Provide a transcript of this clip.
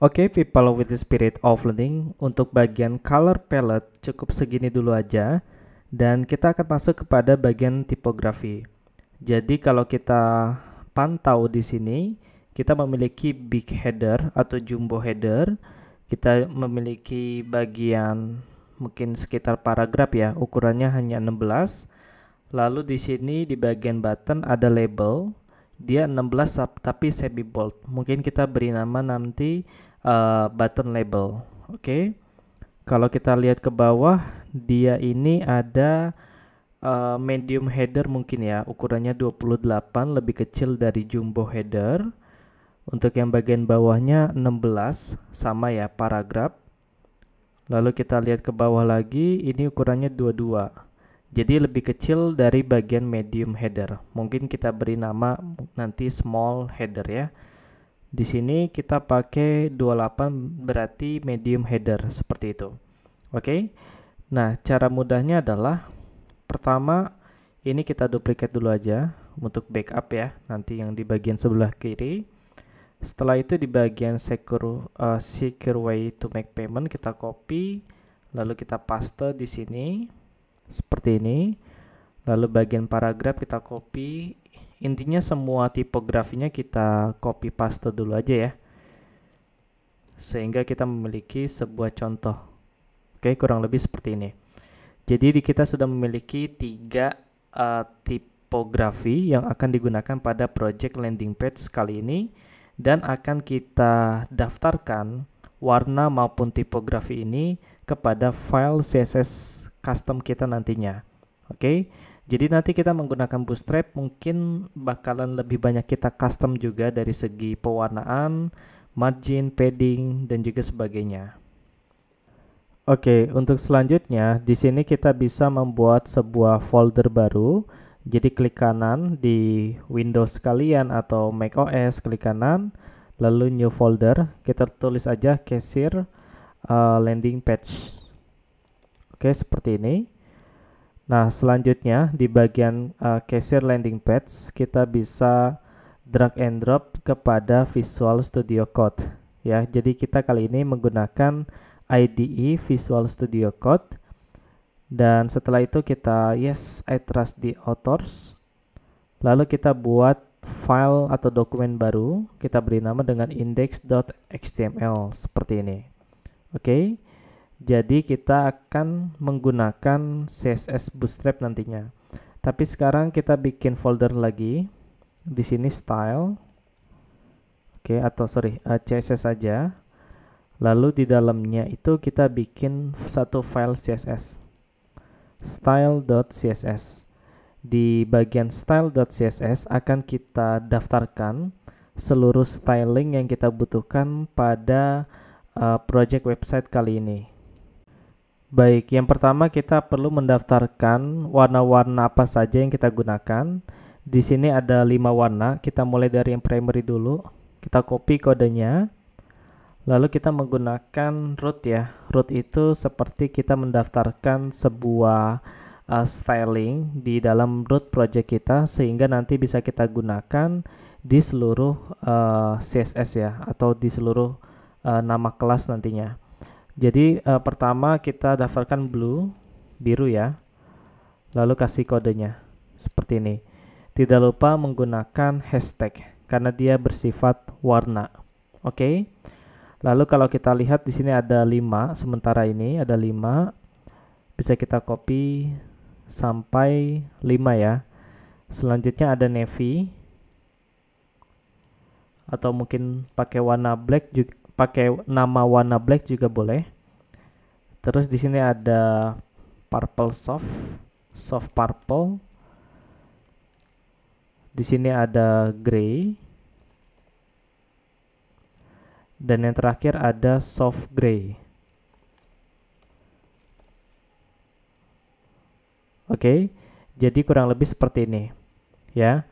Oke, okay, people with the spirit of learning, untuk bagian color palette cukup segini dulu aja, dan kita akan masuk kepada bagian tipografi. Jadi kalau kita pantau di sini, kita memiliki big header atau jumbo header, kita memiliki bagian mungkin sekitar paragraf ya, ukurannya hanya 16. Lalu di sini di bagian button ada label, dia 16 tapi semi bold mungkin kita beri nama nanti uh, button label oke okay. kalau kita lihat ke bawah dia ini ada uh, medium header mungkin ya ukurannya 28 lebih kecil dari jumbo header untuk yang bagian bawahnya 16 sama ya paragraf lalu kita lihat ke bawah lagi ini ukurannya 22 jadi lebih kecil dari bagian medium header. Mungkin kita beri nama nanti small header ya. Di sini kita pakai 28 berarti medium header seperti itu. Oke. Okay? Nah, cara mudahnya adalah pertama ini kita duplikat dulu aja untuk backup ya, nanti yang di bagian sebelah kiri. Setelah itu di bagian secure uh, secure way to make payment kita copy lalu kita paste di sini seperti ini. Lalu bagian paragraf kita copy. Intinya semua tipografinya kita copy paste dulu aja ya. Sehingga kita memiliki sebuah contoh. Oke, kurang lebih seperti ini. Jadi kita sudah memiliki tiga uh, tipografi yang akan digunakan pada project landing page kali ini dan akan kita daftarkan warna maupun tipografi ini kepada file CSS custom kita nantinya. Oke. Okay? Jadi nanti kita menggunakan Bootstrap mungkin bakalan lebih banyak kita custom juga dari segi pewarnaan, margin, padding dan juga sebagainya. Oke, okay, untuk selanjutnya di sini kita bisa membuat sebuah folder baru. Jadi klik kanan di Windows kalian atau macOS klik kanan, lalu new folder, kita tulis aja casir uh, landing page. Oke, seperti ini. Nah, selanjutnya di bagian uh, cashier landing page kita bisa drag and drop kepada Visual Studio Code ya. Jadi kita kali ini menggunakan IDE Visual Studio Code dan setelah itu kita yes I trust the authors. Lalu kita buat file atau dokumen baru, kita beri nama dengan index.html seperti ini. Oke. Jadi kita akan menggunakan CSS Bootstrap nantinya. Tapi sekarang kita bikin folder lagi. Di sini style. Oke, okay, atau sorry, uh, eh, CSS saja. Lalu di dalamnya itu kita bikin satu file CSS. style.css. Di bagian style.css akan kita daftarkan seluruh styling yang kita butuhkan pada uh, project website kali ini. Baik, yang pertama kita perlu mendaftarkan warna-warna apa saja yang kita gunakan. Di sini ada lima warna, kita mulai dari yang primary dulu. Kita copy kodenya. Lalu kita menggunakan root ya. Root itu seperti kita mendaftarkan sebuah uh, styling di dalam root project kita sehingga nanti bisa kita gunakan di seluruh uh, eh, CSS ya atau di seluruh uh, nama kelas nantinya. Jadi uh, pertama kita daftarkan blue, biru ya. Lalu kasih kodenya seperti ini. Tidak lupa menggunakan hashtag karena dia bersifat warna. Oke. Okay? Lalu kalau kita lihat di sini ada 5 sementara ini ada 5. Bisa kita copy sampai 5 ya. Selanjutnya ada navy atau mungkin pakai warna black juga pakai nama warna black juga boleh terus di sini ada purple soft soft purple di sini ada gray dan yang terakhir ada soft gray oke okay, jadi kurang lebih seperti ini ya